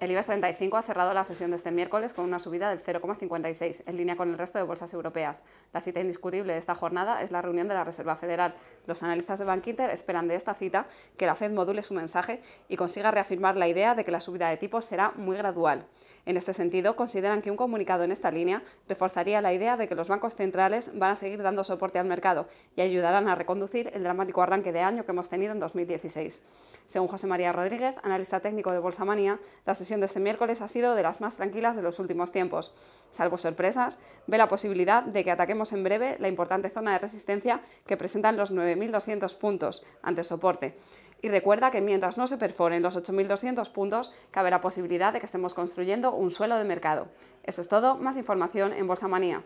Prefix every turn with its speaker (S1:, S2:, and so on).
S1: El IBEX 35 ha cerrado la sesión de este miércoles con una subida del 0,56, en línea con el resto de bolsas europeas. La cita indiscutible de esta jornada es la reunión de la Reserva Federal. Los analistas de Bank Inter esperan de esta cita que la Fed module su mensaje y consiga reafirmar la idea de que la subida de tipos será muy gradual. En este sentido, consideran que un comunicado en esta línea reforzaría la idea de que los bancos centrales van a seguir dando soporte al mercado y ayudarán a reconducir el dramático arranque de año que hemos tenido en 2016. Según José María Rodríguez, analista técnico de Bolsa Manía, la sesión de este miércoles ha sido de las más tranquilas de los últimos tiempos. Salvo sorpresas, ve la posibilidad de que ataquemos en breve la importante zona de resistencia que presentan los 9.200 puntos ante soporte. Y recuerda que mientras no se perforen los 8.200 puntos, cabe la posibilidad de que estemos construyendo un suelo de mercado. Eso es todo, más información en Bolsa Manía.